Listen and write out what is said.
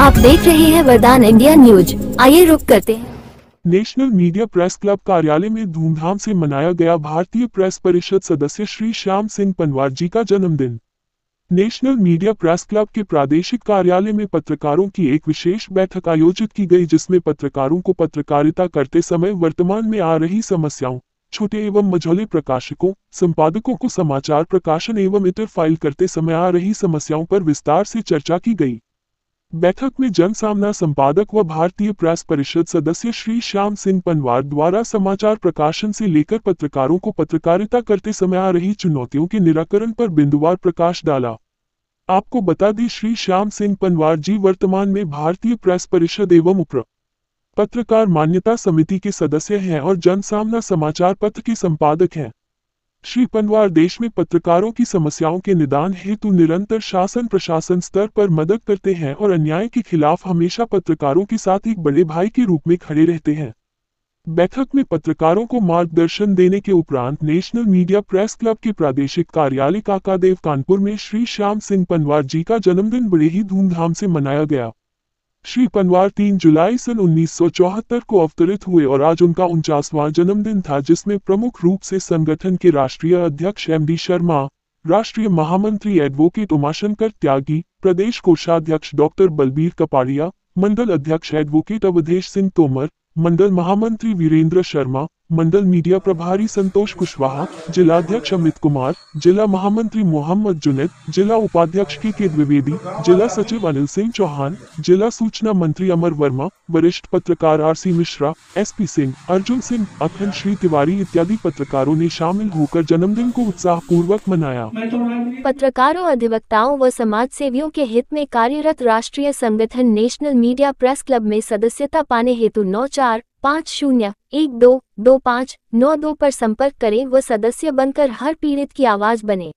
आप देख रहे हैं वरदान इंडिया न्यूज आइए रुक करते हैं नेशनल मीडिया प्रेस क्लब कार्यालय में धूमधाम से मनाया गया भारतीय प्रेस परिषद सदस्य श्री श्याम सिंह पनवार जी का जन्मदिन नेशनल मीडिया प्रेस क्लब के प्रादेशिक कार्यालय में पत्रकारों की एक विशेष बैठक आयोजित की गई जिसमें पत्रकारों को पत्रकारिता करते समय वर्तमान में आ रही समस्याओं छोटे एवं मझौले प्रकाशकों संपादकों को समाचार प्रकाशन एवं इतर फाइल करते समय आ रही समस्याओं पर विस्तार से चर्चा की गई बैठक में जन सामना संपादक व भारतीय प्रेस परिषद सदस्य श्री श्याम सिंह पनवार द्वारा समाचार प्रकाशन से लेकर पत्रकारों को पत्रकारिता करते समय आ रही चुनौतियों के निराकरण पर बिंदुवार प्रकाश डाला आपको बता दें श्री श्याम सिंह पनवार जी वर्तमान में भारतीय प्रेस परिषद एवं उप्र पत्रकार मान्यता समिति के सदस्य हैं और जन सामना समाचार पत्र के संपादक हैं श्री पनवार देश में पत्रकारों की समस्याओं के निदान हेतु निरंतर शासन प्रशासन स्तर पर मदद करते हैं और अन्याय के खिलाफ हमेशा पत्रकारों के साथ एक बड़े भाई के रूप में खड़े रहते हैं बैठक में पत्रकारों को मार्गदर्शन देने के उपरांत नेशनल मीडिया प्रेस क्लब के प्रादेशिक कार्यालय काकादेव कानपुर में श्री श्याम सिंह पनवार जी का जन्मदिन बड़े ही धूमधाम से मनाया गया श्री पनवार 3 जुलाई सन 1974 को अवतरित हुए और आज उनका उनचासवां जन्मदिन था जिसमें प्रमुख रूप से संगठन के राष्ट्रीय अध्यक्ष एम डी शर्मा राष्ट्रीय महामंत्री एडवोकेट उमाशंकर त्यागी प्रदेश कोषाध्यक्ष डॉक्टर बलबीर कपाड़िया मंडल अध्यक्ष एडवोकेट अवधेश सिंह तोमर मंडल महामंत्री वीरेंद्र शर्मा मंडल मीडिया प्रभारी संतोष कुशवाहा जिलाध्यक्ष अमित कुमार जिला महामंत्री मोहम्मद जुनेद जिला उपाध्यक्ष के के द्विवेदी जिला सचिव अनिल सिंह चौहान जिला सूचना मंत्री अमर वर्मा वरिष्ठ पत्रकार R C Mishra S P Singh Arjun Singh Akhand Shri Tiwari इत्यादि पत्रकारों ने शामिल होकर जन्मदिन को उत्साह पूर्वक मनाया पत्रकारों अधिवक्ताओं व समाज सेवियों के हित में कार्यरत राष्ट्रीय संगठन नेशनल मीडिया प्रेस क्लब में सदस्यता पाने हेतु नौ चार पाँच शून्य एक दो दो पाँच नौ दो पर संपर्क करें व सदस्य बनकर हर पीड़ित की आवाज़ बने